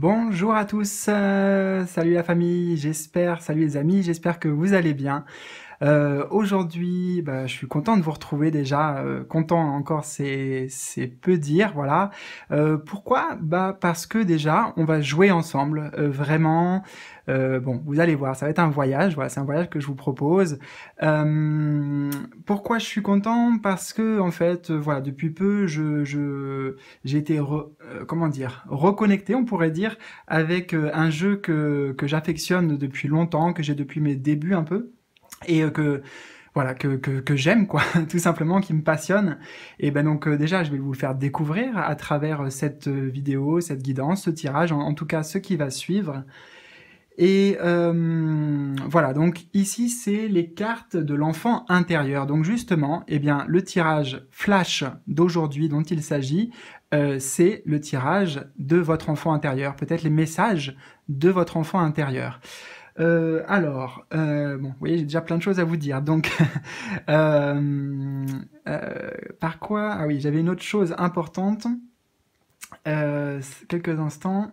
Bonjour à tous, euh, salut la famille, j'espère, salut les amis, j'espère que vous allez bien. Euh, Aujourd'hui, bah, je suis content de vous retrouver déjà. Euh, content encore, c'est peu dire, voilà. Euh, pourquoi Bah parce que déjà, on va jouer ensemble, euh, vraiment. Euh, bon, vous allez voir, ça va être un voyage. Voilà, c'est un voyage que je vous propose. pourquoi je suis content Parce que en fait, voilà, depuis peu, je j'ai été comment dire reconnecté, on pourrait dire, avec un jeu que que j'affectionne depuis longtemps, que j'ai depuis mes débuts un peu et euh, que voilà que, que, j'aime quoi tout simplement qui me passionne et ben donc euh, déjà je vais vous le faire découvrir à travers euh, cette vidéo cette guidance ce tirage en, tout cas ce qui va suivre et voilà donc ici c'est les cartes de l'enfant intérieur donc justement eh bien le tirage flash d'aujourd'hui dont il s'agit c'est le tirage de votre enfant intérieur peut-être les messages de votre enfant intérieur euh, alors, euh, bon, vous voyez, j'ai déjà plein de choses à vous dire. Donc, euh, par quoi Ah oui, j'avais une autre chose importante. quelques instants.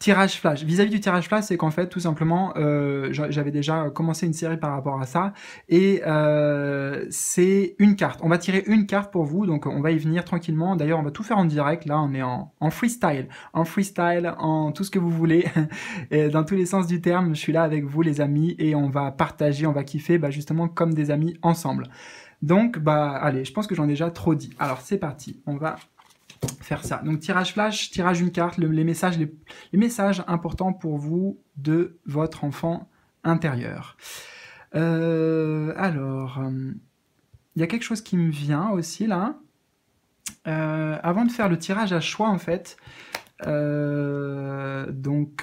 Tirage flash. Vis-à-vis du tirage flash, c'est qu'en fait, tout simplement, euh, j'avais déjà commencé une série par rapport à ça, et euh, c'est une carte. On va tirer une carte pour vous, donc on va y venir tranquillement. D'ailleurs, on va tout faire en direct. Là, on est en, freestyle, en freestyle, en tout ce que vous voulez, dans tous les sens du terme. Je suis là avec vous, les amis, et on va partager, on va kiffer, bah, justement comme des amis ensemble. Donc, bah, allez, je pense que j'en ai déjà trop dit. Alors, c'est parti. On va faire ça. Donc tirage flash, tirage une carte, les, messages, les, messages importants pour vous de votre enfant intérieur. Euh, alors, euh, il y a quelque chose qui me vient aussi là. Euh, avant de faire le tirage à choix en fait, donc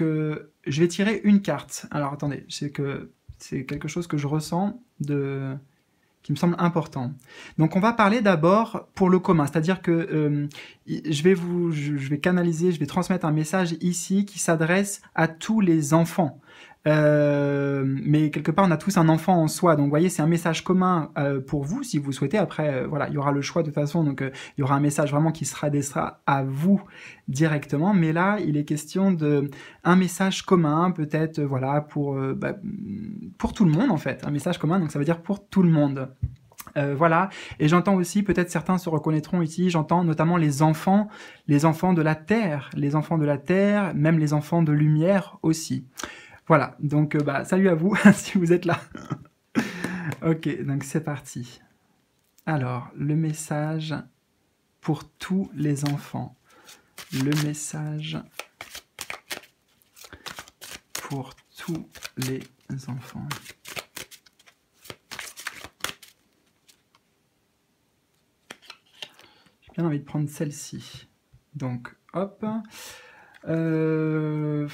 je vais tirer une carte. Alors attendez, c'est que c'est quelque chose que je ressens de qui me semble important. Donc on va parler d'abord pour le commun, c'est-à-dire que je vais vous, je vais canaliser, je vais transmettre un message ici qui s'adresse à tous les enfants. Euh, mais quelque part, on a tous un enfant en soi. Donc, vous voyez, c'est un message commun euh, pour vous, si vous souhaitez. Après, euh, voilà, il y aura le choix de toute façon. Donc, il y aura un message vraiment qui sera adressera à vous directement. Mais là, il est question de un message commun, peut-être, voilà, pour bah, pour tout le monde en fait. Un message commun. Donc, ça veut dire pour tout le monde. Euh, voilà, et j'entends aussi, peut-être certains se reconnaîtront ici, j'entends notamment les enfants, les enfants de la terre, les enfants de la terre, même les enfants de lumière aussi. Voilà, donc euh, bah, salut à vous si vous êtes là. ok, donc c'est parti. Alors, le message pour tous les enfants. Le message pour tous les enfants. bien envie de prendre celle-ci. Donc, hop. Euh,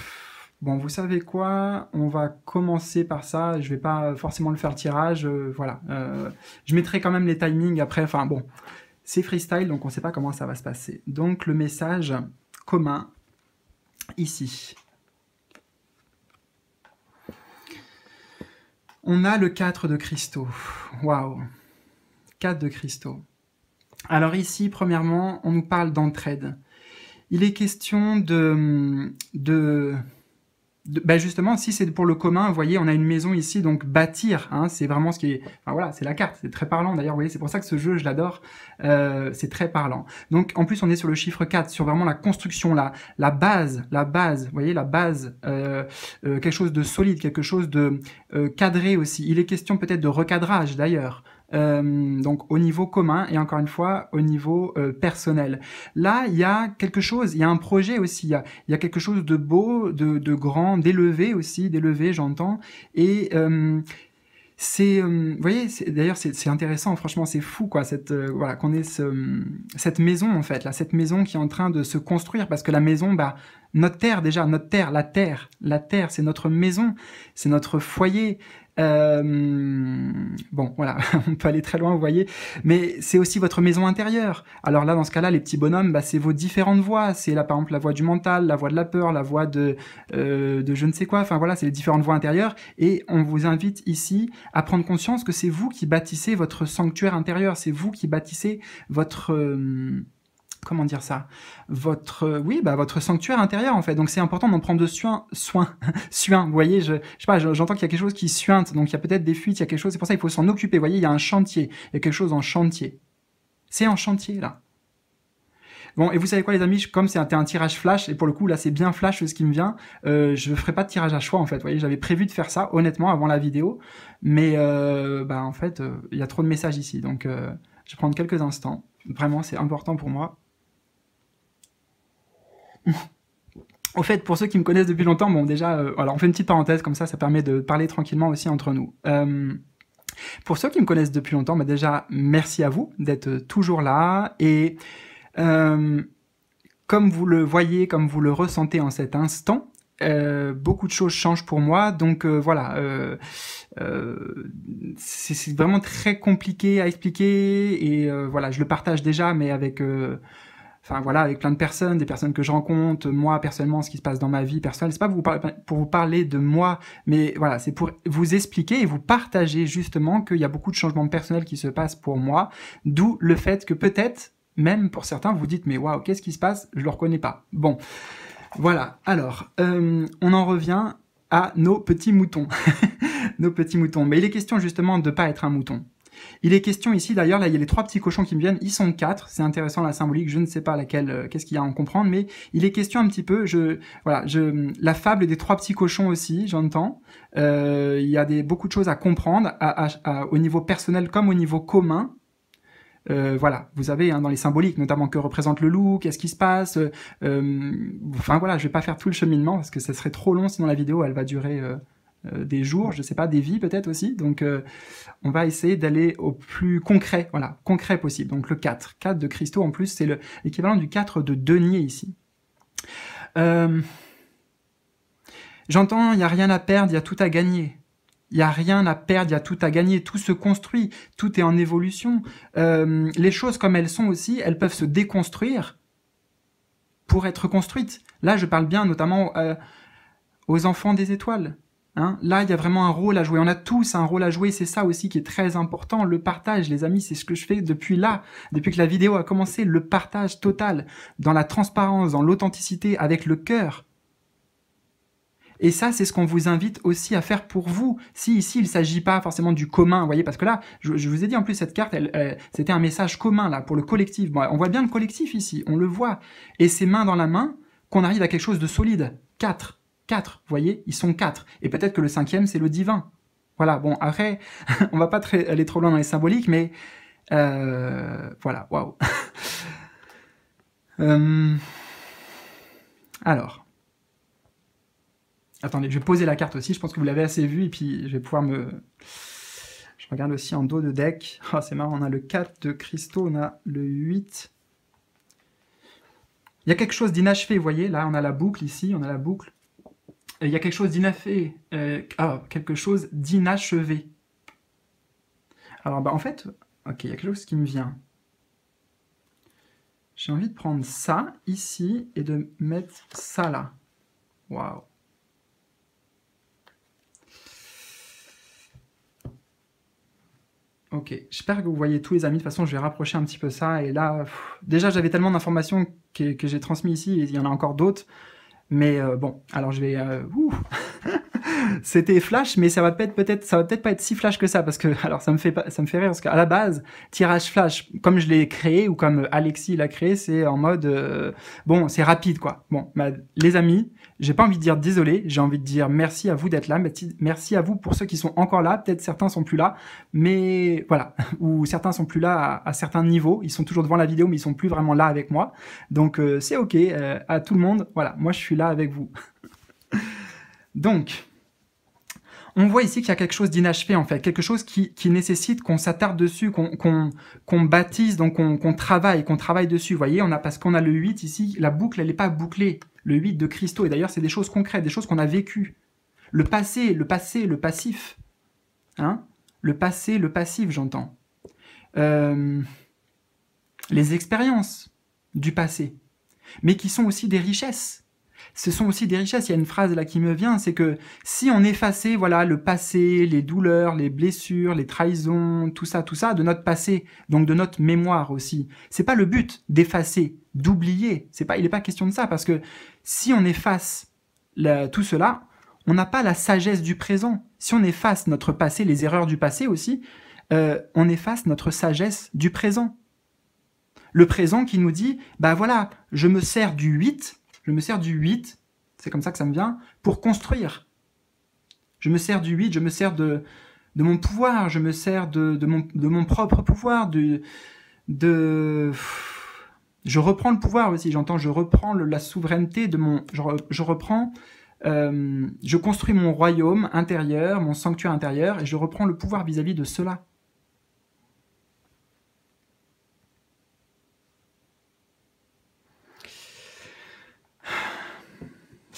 bon, vous savez quoi On va commencer par ça. Je ne vais pas forcément le faire tirage. Euh, voilà. Euh, je mettrai quand même les timings après. Enfin bon, c'est freestyle, donc on ne sait pas comment ça va se passer. Donc le message commun ici. On a le 4 de cristaux. Waouh 4 de cristaux. Alors ici, premièrement, on nous parle d'entraide. Il est question de... de, ben justement, si c'est pour le commun, vous voyez, on a une maison ici, donc bâtir, hein, c'est vraiment ce qui est... voilà, c'est la carte, c'est très parlant d'ailleurs, vous voyez, c'est pour ça que ce jeu, je l'adore, euh, c'est très parlant. Donc en plus, on est sur le chiffre 4, sur vraiment la construction, la, la base, la base, vous voyez, la base, euh, euh, quelque chose de solide, quelque chose de cadré aussi. Il est question peut-être de recadrage d'ailleurs, euh, donc au niveau commun et encore une fois au niveau euh, personnel. Là, il y a quelque chose, il y a un projet aussi, il y a, quelque chose de beau, de, grand, d'élevé aussi, d'élevé j'entends, et euh, c'est vous voyez d'ailleurs c'est intéressant franchement c'est fou quoi cette voilà qu'on ait cette maison en fait là cette maison qui est en train de se construire parce que la maison bah notre terre déjà, notre terre, la terre, la terre, c'est notre maison, c'est notre foyer. Euh, bon, voilà, on peut aller très loin, vous voyez, mais c'est aussi votre maison intérieure. Alors là, dans ce cas-là, les petits bonhommes, bah, c'est vos différentes voix. C'est là, par exemple, la voix du mental, la voix de la peur, la voix de, euh, de je ne sais quoi. Enfin voilà, c'est les différentes voix intérieures. Et on vous invite ici à prendre conscience que c'est vous qui bâtissez votre sanctuaire intérieur, c'est vous qui bâtissez votre euh, comment dire ça votre euh, oui bah votre sanctuaire intérieur en fait donc c'est important d'en prendre de soin soin soin vous voyez je, je sais pas j'entends qu'il y a quelque chose qui suinte donc il y a peut-être des fuites il y a quelque chose c'est pour ça qu'il faut s'en occuper vous voyez il y a un chantier il y a quelque chose en chantier c'est en chantier là Bon, et vous savez quoi, les amis, comme c'est un, tirage flash, et pour le coup, là, c'est bien flash ce qui me vient, je euh, je ferai pas de tirage à choix, en fait. Vous voyez, j'avais prévu de faire ça, honnêtement, avant la vidéo, mais euh, bah, en fait, il y a trop de messages ici, donc je vais prendre quelques instants. Vraiment, c'est important pour moi. Au fait, pour ceux qui me connaissent depuis longtemps, bon déjà, euh, on fait une petite parenthèse comme ça, ça permet de parler tranquillement aussi entre nous. Euh, pour ceux qui me connaissent depuis longtemps, bah, déjà, merci à vous d'être euh, toujours là. Et comme vous le voyez, comme vous le ressentez en cet instant, beaucoup de choses changent pour moi. Donc voilà, c'est vraiment très compliqué à expliquer. Et voilà, je le partage déjà, mais avec enfin voilà, avec plein de personnes, des personnes que je rencontre, moi personnellement, ce qui se passe dans ma vie personnelle. C'est pas pour vous, parler, pour vous parler de moi, mais voilà, c'est pour vous expliquer et vous partager justement qu'il y a beaucoup de changements personnels qui se passent pour moi, d'où le fait que peut-être, même pour certains, vous dites mais waouh, qu'est-ce qui se passe Je le reconnais pas. Bon, voilà. Alors, euh, on en revient à nos petits moutons. nos petits moutons. Mais il est question justement de ne pas être un mouton. Il est question ici, d'ailleurs, là, il y a les trois petits cochons qui me viennent, ils sont quatre, c'est intéressant la symbolique, je ne sais pas laquelle, euh, qu'est-ce qu'il y a à en comprendre, mais il est question un petit peu, je, voilà, je, la fable des trois petits cochons aussi, j'entends. Euh, il y a des, beaucoup de choses à comprendre, au niveau personnel comme au niveau commun, euh, voilà, vous avez hein, dans les symboliques, notamment que représente le loup, qu'est-ce qui se passe. enfin voilà, je vais pas faire tout le cheminement parce que ça serait trop long, sinon la vidéo elle va durer euh, des jours, je ne sais pas, des vies peut-être aussi. Donc, euh, on va essayer d'aller au plus concret, voilà, concret possible. Donc le 4, 4 de cristaux en plus, c'est l'équivalent du 4 de denier ici. Euh, j'entends, il n'y a rien à perdre, il y a tout à gagner. Il n'y a rien à perdre, il y a tout à gagner. Tout se construit, tout est en évolution. les choses comme elles sont aussi, elles peuvent se déconstruire pour être construites. Là, je parle bien notamment aux enfants des étoiles. Hein. là, il y a vraiment un rôle à jouer. On a tous un rôle à jouer. C'est ça aussi qui est très important. Le partage, les amis, c'est ce que je fais depuis là, depuis que la vidéo a commencé. Le partage total, dans la transparence, dans l'authenticité, avec le cœur. Et ça, c'est ce qu'on vous invite aussi à faire pour vous. Si ici, il ne s'agit pas forcément du commun, vous voyez, parce que là, je, vous ai dit en plus, cette carte, c'était un message commun, là, pour le collectif. on voit bien le collectif ici, on le voit. Et c'est main dans la main qu'on arrive à quelque chose de solide. Quatre quatre, vous voyez, ils sont quatre. Et peut-être que le cinquième, c'est le divin. Voilà, bon, après, on va pas aller trop loin dans les symboliques, mais euh, voilà, waouh. Euh, alors, attendez, je vais poser la carte aussi, je pense que vous l'avez assez vue, et puis je vais pouvoir me... Je regarde aussi en dos de deck. Oh, c'est marrant, on a le 4 de cristaux, on a le 8. Il y a quelque chose d'inachevé, vous voyez, là, on a la boucle ici, on a la boucle. Euh, il y a quelque chose d'inachevé. Euh, ah, quelque chose d'inachevé. Alors, bah, en fait, ok, il y a quelque chose qui me vient. J'ai envie de prendre ça ici et de mettre ça là. Waouh. Ok, j'espère que vous voyez tous les amis. De toute façon, je vais rapprocher un petit peu ça. Et là, déjà, j'avais tellement d'informations que, j'ai transmises ici, il y en a encore d'autres. Mais euh, bon, alors je vais... Euh, c'était flash, mais ça va peut-être peut-être ça va peut-être pas être si flash que ça parce que alors ça me fait ça me fait rire parce qu'à la base tirage flash comme je l'ai créé ou comme euh, Alexis l'a créé, c'est en mode euh, bon c'est rapide quoi. Bon bah, les amis, j'ai pas envie de dire désolé, j'ai envie de dire merci à vous d'être là, merci à vous pour ceux qui sont encore là, peut-être certains sont plus là, mais voilà ou certains sont plus là à, certains niveaux, ils sont toujours devant la vidéo mais ils sont plus vraiment là avec moi, donc euh, c'est ok à tout le monde. Voilà moi je suis là avec vous. Donc, on voit ici qu'il y a quelque chose d'inachevé en fait, quelque chose qui, nécessite qu'on s'attarde dessus, qu'on baptise, donc qu'on travaille, qu'on travaille dessus. Vous voyez, on a, parce qu'on a le 8 ici, la boucle, elle n'est pas bouclée. Le 8 de Christo, et d'ailleurs, c'est des choses concrètes, des choses qu'on a vécues. Le passé, le passé, le passif. Hein le passé, le passif, j'entends. Euh, les expériences du passé, mais qui sont aussi des richesses ce sont aussi des richesses. Il y a une phrase là qui me vient, c'est que si on effaçait voilà le passé, les douleurs, les blessures, les trahisons, tout ça, tout ça de notre passé, donc de notre mémoire aussi. C'est pas le but d'effacer, d'oublier. C'est pas, il n'est pas question de ça parce que si on efface tout cela, on n'a pas la sagesse du présent. Si on efface notre passé, les erreurs du passé aussi, euh, on efface notre sagesse du présent. Le présent qui nous dit, bah voilà, je me sers du 8 je me sers du 8, c'est comme ça que ça me vient, pour construire. Je me sers du 8, je me sers de, de mon pouvoir, je me sers de, de, mon, propre pouvoir, de, Je reprends le pouvoir aussi, j'entends, je reprends la souveraineté de mon... Je, reprends... Euh, je construis mon royaume intérieur, mon sanctuaire intérieur, et je reprends le pouvoir vis à -vis de cela.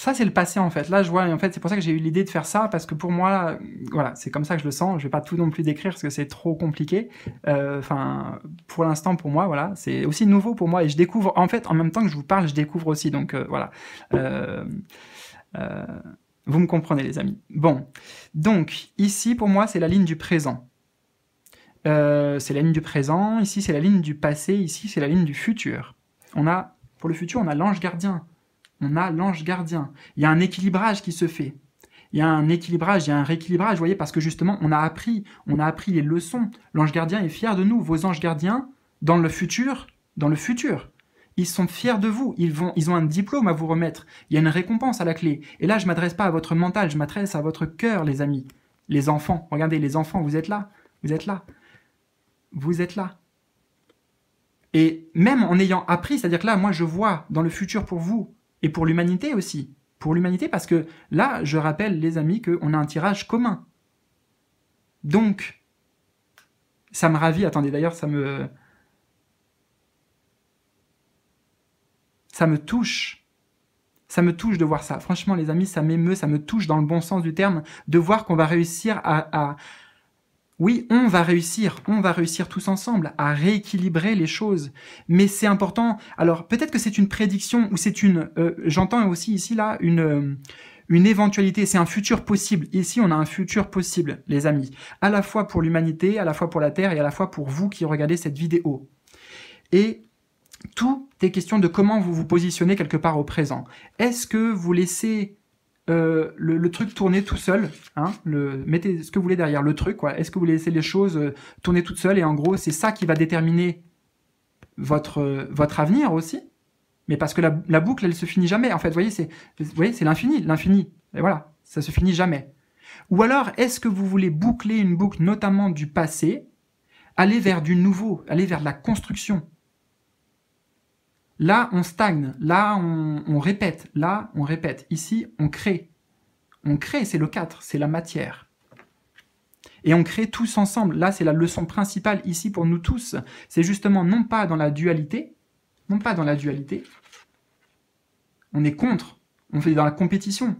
ça c'est le passé en fait. Là, je vois, en fait, c'est pour ça que j'ai eu l'idée de faire ça parce que pour moi, voilà, c'est comme ça que je le sens. Je vais pas tout non plus décrire parce que c'est trop compliqué. Euh, enfin, pour l'instant, pour moi, voilà, c'est aussi nouveau pour moi et je découvre. En fait, en même temps que je vous parle, je découvre aussi. Donc euh, voilà. Euh, vous me comprenez, les amis. Bon, donc ici pour moi, c'est la ligne du présent. c'est la ligne du présent. Ici, c'est la ligne du passé. Ici, c'est la ligne du futur. On a pour le futur, on a l'ange gardien on a l'ange gardien. Il y a un équilibrage qui se fait. Il y a un équilibrage, il y a un rééquilibrage, vous voyez, parce que justement, on a appris, on a appris les leçons. L'ange gardien est fier de nous. Vos anges gardiens, dans le futur, dans le futur, ils sont fiers de vous. Ils, vont, ils ont un diplôme à vous remettre. Il y a une récompense à la clé. Et là, je m'adresse pas à votre mental, je m'adresse à votre cœur, les amis. Les enfants, regardez, les enfants, vous êtes là. Vous êtes là. Vous êtes là. Et même en ayant appris, c'est-à-dire que là, moi, je vois dans le futur pour vous, et pour l'humanité aussi. Pour l'humanité parce que là, je rappelle les amis qu'on a un tirage commun. Donc, ça me ravit. Attendez, d'ailleurs, ça me... Ça me touche. Ça me touche de voir ça. Franchement, les amis, ça m'émeut, ça me touche dans le bon sens du terme, de voir qu'on va réussir à, à oui, on va réussir, on va réussir tous ensemble à rééquilibrer les choses, mais c'est important. Alors peut-être que c'est une prédiction ou c'est une, euh, j'entends aussi ici là une euh, une éventualité, c'est un futur possible. Ici, on a un futur possible, les amis, à la fois pour l'humanité, à la fois pour la Terre et à la fois pour vous qui regardez cette vidéo. Et tout est question de comment vous vous positionnez quelque part au présent. Est-ce que vous laissez euh, le, truc tourner tout seul. Hein, le, mettez ce que vous voulez derrière le truc. Est-ce que vous laissez les choses euh, tourner toutes seules Et en gros, c'est ça qui va déterminer votre, euh, votre avenir aussi. Mais parce que la, boucle, elle se finit jamais. En fait, vous voyez, c'est, vous voyez, c'est l'infini, l'infini. Et voilà, ça se finit jamais. Ou alors, est-ce que vous voulez boucler une boucle, notamment du passé, aller vers du nouveau, aller vers la construction Là, on stagne. Là, on, répète. Là, on répète. Ici, on crée. On crée, c'est le 4, c'est la matière. Et on crée tous ensemble. Là, c'est la leçon principale ici pour nous tous. C'est justement non pas dans la dualité, non pas dans la dualité. On est contre. On fait dans la compétition.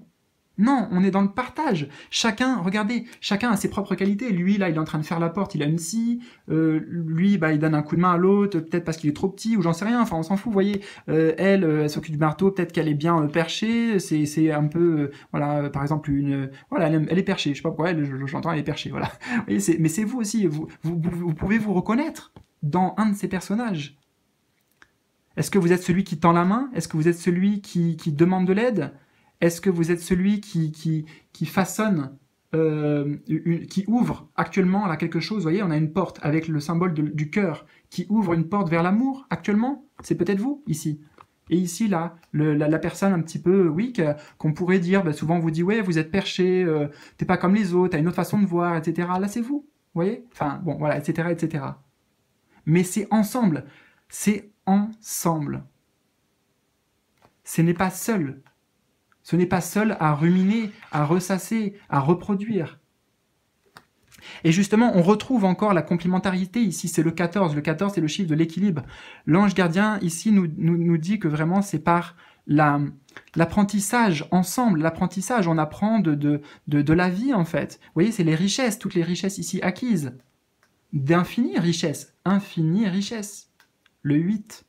Non, on est dans le partage. Chacun, regardez, chacun a ses propres qualités. Lui, là, il est en train de faire la porte, il a une scie. Euh, lui, bah, il donne un coup de main à l'autre, peut-être parce qu'il est trop petit, ou j'en sais rien. Enfin, on s'en fout, vous voyez. Euh, elle, euh, elle s'occupe du marteau, peut-être qu'elle est bien perchée. C'est, c'est un peu, voilà, par exemple, une, voilà, elle, est perchée. Je sais pas pourquoi, j'entends, elle est perchée, voilà. mais c'est vous aussi. Vous, vous, pouvez vous reconnaître dans un de ces personnages. Est-ce que vous êtes celui qui tend la main Est-ce que vous êtes celui qui demande de l'aide est-ce que vous êtes celui qui, qui, qui façonne euh, qui ouvre actuellement là quelque chose. Vous voyez, on a une porte avec le symbole du cœur qui ouvre une porte vers l'amour actuellement. C'est peut-être vous ici. Et ici, là, la, personne un petit peu, oui, qu'on pourrait dire, bah, souvent on vous dit, ouais, vous êtes perché, euh, t'es pas comme les autres, t'as une autre façon de voir, etc. Là, c'est vous, vous voyez Enfin, bon, voilà, etc., etc. Mais c'est ensemble, c'est ensemble. Ce n'est pas seul, ce n'est pas seul à ruminer, à ressasser, à reproduire. Et justement, on retrouve encore la complémentarité ici, c'est le 14. Le 14, c'est le chiffre de l'équilibre. L'ange gardien ici nous, nous, dit que vraiment c'est par l'apprentissage ensemble, l'apprentissage, on apprend de, de, de, de, la vie en fait. Vous voyez, c'est les richesses, toutes les richesses ici acquises. D'infinies richesses, infinies richesses. Le 8.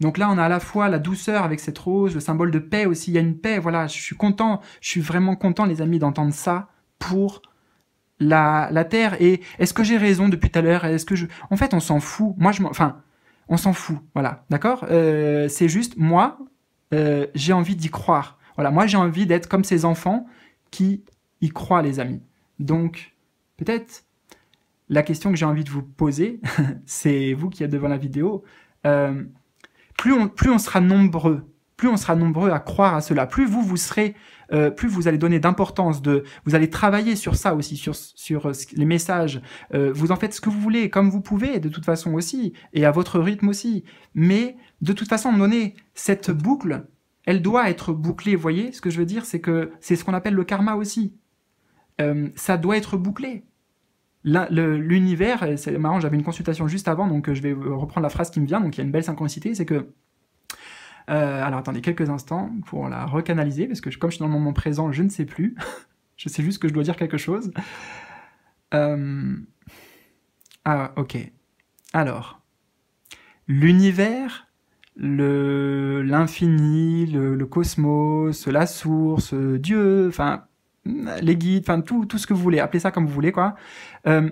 Donc là, on a à la fois la douceur avec cette rose, le symbole de paix aussi. Il y a une paix. Voilà, je suis content. Je suis vraiment content, les amis, d'entendre ça pour la, terre. Et est-ce que j'ai raison depuis tout à l'heure Est-ce que je En fait, on s'en fout. Moi, je m'en... enfin, on s'en fout. Voilà, d'accord. Euh, c'est juste moi, euh, j'ai envie d'y croire. Voilà, moi, j'ai envie d'être comme ces enfants qui y croient, les amis. Donc, peut-être la question que j'ai envie de vous poser, c'est vous qui êtes devant la vidéo. Euh, plus on, sera nombreux, plus on sera nombreux à croire à cela, plus vous, vous serez, euh, plus vous allez donner d'importance, de, vous allez travailler sur ça aussi, sur, sur euh, les messages. Euh, vous en faites ce que vous voulez, comme vous pouvez, de toute façon aussi, et à votre rythme aussi. Mais de toute façon, donner cette boucle, elle doit être bouclée. Vous voyez, ce que je veux dire, c'est que c'est ce qu'on appelle le karma aussi. ça doit être bouclé l'univers, euh, c'est marrant, j'avais une consultation juste avant, donc euh, je vais euh, reprendre la phrase qui me vient, donc il y a une belle synchronicité, c'est que... alors attendez quelques instants pour la recanaliser, parce que je, comme je suis dans le moment présent, je ne sais plus. je sais juste que je dois dire quelque chose. Ah ok. Alors, l'univers, l'infini, le, l'infini, le cosmos, la source, Dieu, enfin euh, les guides, enfin tout, tout, ce que vous voulez, appelez ça comme vous voulez, quoi. Euh,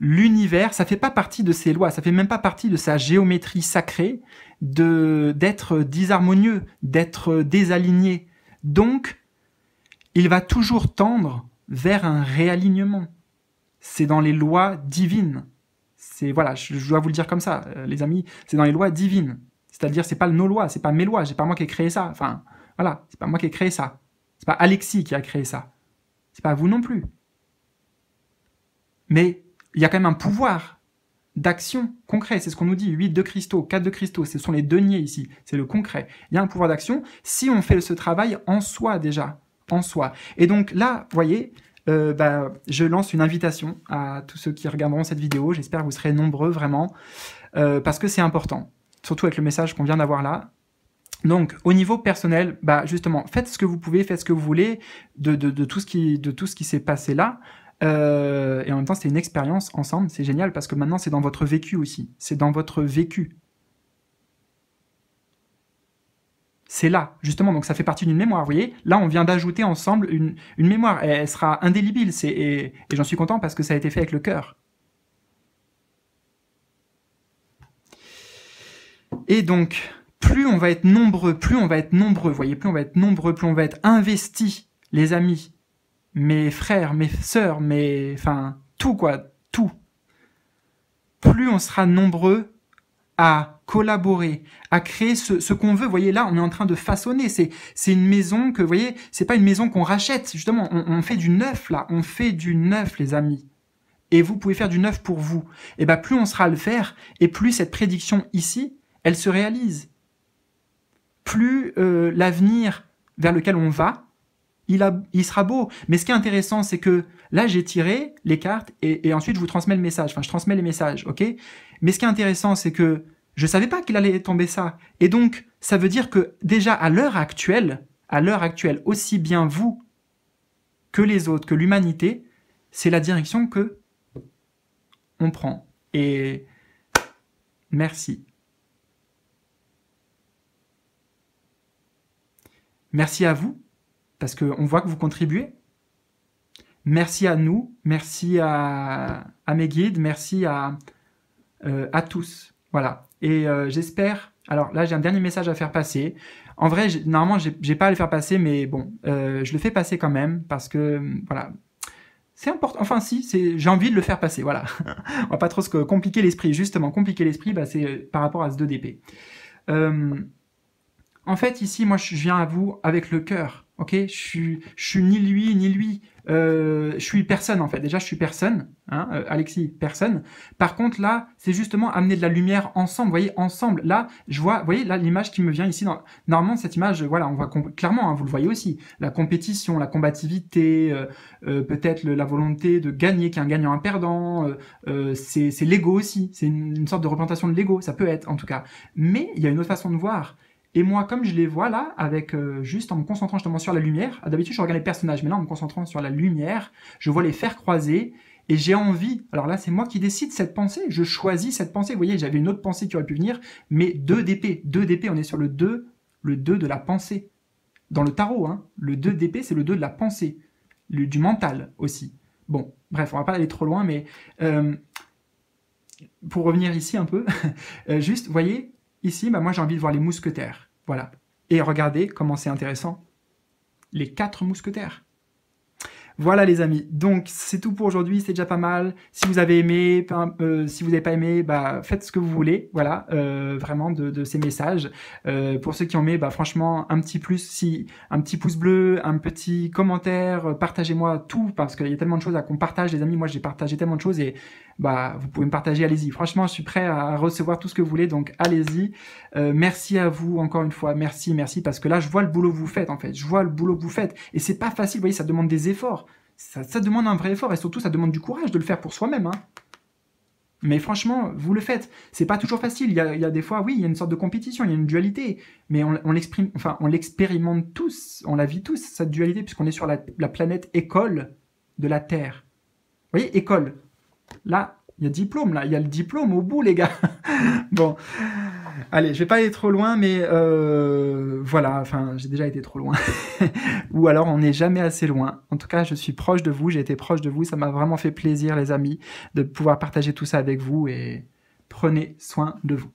l'univers, ça fait pas partie de ses lois, ça fait même pas partie de sa géométrie sacrée, de d'être disharmonieux, d'être désaligné. Donc, il va toujours tendre vers un réalignement. C'est dans les lois divines. C'est voilà, je, dois vous le dire comme ça, euh, les amis. C'est dans les lois divines. C'est-à-dire, c'est pas nos lois, c'est pas mes lois. C'est pas moi qui ai créé ça. Enfin, voilà, c'est pas moi qui ai créé ça n'est pas Alexis qui a créé ça. ce n'est pas vous non plus. Mais il y a quand même un pouvoir d'action concret. C'est ce qu'on nous dit. 8 de cristaux, 4 de cristaux, ce sont les deniers ici. C'est le concret. Il y a un pouvoir d'action si on fait ce travail en soi déjà. En soi. Et donc là, vous voyez, euh, bah, je lance une invitation à tous ceux qui regarderont cette vidéo. J'espère que vous serez nombreux vraiment, euh, parce que c'est important. Surtout avec le message qu'on vient d'avoir là. Donc, au niveau personnel, bah justement, faites ce que vous pouvez, faites ce que vous voulez de, tout ce qui qui s'est passé là. Euh, et en même temps, c'est une expérience ensemble, c'est génial parce que maintenant, c'est dans votre vécu aussi, c'est dans votre vécu. C'est là, justement, donc ça fait partie d'une mémoire, vous voyez Là, on vient d'ajouter ensemble une, mémoire, elle sera indélébile, et j'en suis content parce que ça a été fait avec le cœur. Et donc, plus on va être nombreux, plus on va être nombreux, voyez, plus on va être nombreux, plus on va être investis, les amis, mes frères, mes sœurs, mes... Enfin, tout quoi, tout. Plus on sera nombreux à collaborer, à créer ce, qu'on veut. voyez, là, on est en train de façonner. C'est, c'est une maison que, vous voyez, c'est pas une maison qu'on rachète. Justement, on, on, fait du neuf, là. On fait du neuf, les amis. Et vous pouvez faire du neuf pour vous. Et eh ben, plus on sera à le faire, et plus cette prédiction ici, elle se réalise plus euh, l'avenir vers lequel on va, il, sera beau. Mais ce qui est intéressant, c'est que là, j'ai tiré les cartes et, ensuite je vous transmets le message. Enfin, je transmets les messages, ok Mais ce qui est intéressant, c'est que je ne savais pas qu'il allait tomber ça. Et donc, ça veut dire que déjà à l'heure actuelle, à l'heure actuelle, aussi bien vous que les autres, que l'humanité, c'est la direction que on prend. Et merci. Merci à vous, parce qu'on voit que vous contribuez. Merci à nous, merci à, mes guides, merci à, euh, à tous. Voilà. Et euh, j'espère. Alors là, j'ai un dernier message à faire passer. En vrai, normalement, je n'ai pas à le faire passer, mais bon, euh, je le fais passer quand même parce que voilà, c'est important. Enfin, si, j'ai envie de le faire passer. Voilà. On va pas trop se compliquer l'esprit. Justement, compliquer l'esprit, bah, c'est par rapport à ce 2DP. En fait, ici, moi, je viens à vous avec le cœur. Ok, je suis, je suis ni lui ni lui. Euh, je suis personne en fait. Déjà, je suis personne. Hein, euh, Alexis, personne. Par contre, là, c'est justement amener de la lumière ensemble. Vous voyez, ensemble. Là, je vois. Vous voyez, là, l'image qui me vient ici. Dans... Normalement, cette image, voilà, on voit clairement. Hein, vous le voyez aussi. La compétition, la combativité, euh, euh, peut-être la volonté de gagner, qu'un gagnant, un perdant. c'est l'ego aussi. C'est une, une sorte de représentation de l'ego. Ça peut être, en tout cas. Mais il y a une autre façon de voir et moi, comme je les vois là, avec euh, juste en me concentrant justement sur la lumière, ah, d'habitude je regarde les personnages, mais là en me concentrant sur la lumière, je vois les faire croiser et j'ai envie. Alors là, c'est moi qui décide cette pensée, je choisis cette pensée. Vous voyez, j'avais une autre pensée qui aurait pu venir, mais 2 d'épée, 2 d'épée, on est sur le 2, le 2 de la pensée. Dans le tarot, hein, le 2 d'épée, c'est le 2 de la pensée, du mental aussi. Bon, bref, on va pas aller trop loin, mais euh, pour revenir ici un peu, euh, juste, vous voyez, Ici, bah, moi j'ai envie de voir les mousquetaires. Voilà. Et regardez comment c'est intéressant. Les quatre mousquetaires. Voilà les amis, donc c'est tout pour aujourd'hui, c'est déjà pas mal. Si vous avez aimé, euh, si vous n'avez pas aimé, bah, faites ce que vous voulez, voilà, euh, vraiment de, ces messages. Euh, pour ceux qui en aimé, bah, franchement, un petit plus, si un petit pouce bleu, un petit commentaire, partagez-moi tout, parce qu'il y a tellement de choses à qu'on partage les amis, moi j'ai partagé tellement de choses et bah, vous pouvez me partager, allez-y. Franchement, je suis prêt à recevoir tout ce que vous voulez, donc allez-y. Euh, merci à vous encore une fois, merci, merci, parce que là, je vois le boulot que vous faites, en fait. Je vois le boulot que vous faites. Et c'est pas facile, vous voyez, ça demande des efforts. Ça, demande un vrai effort, et surtout, ça demande du courage de le faire pour soi-même. Hein. Mais franchement, vous le faites. C'est pas toujours facile. Il y, a, des fois, oui, il y a une sorte de compétition, il y a une dualité. Mais on, l'exprime, enfin, on l'expérimente tous, on la vit tous, cette dualité, puisqu'on est sur la, la planète école de la Terre. Vous voyez, école. Là, il y a diplôme, là. Il y a le diplôme au bout, les gars. bon. Allez, je vais pas aller trop loin, mais euh, voilà, enfin, j'ai déjà été trop loin. Ou alors, on n'est jamais assez loin. En tout cas, je suis proche de vous, j'ai été proche de vous. Ça m'a vraiment fait plaisir, les amis, de pouvoir partager tout ça avec vous et prenez soin de vous.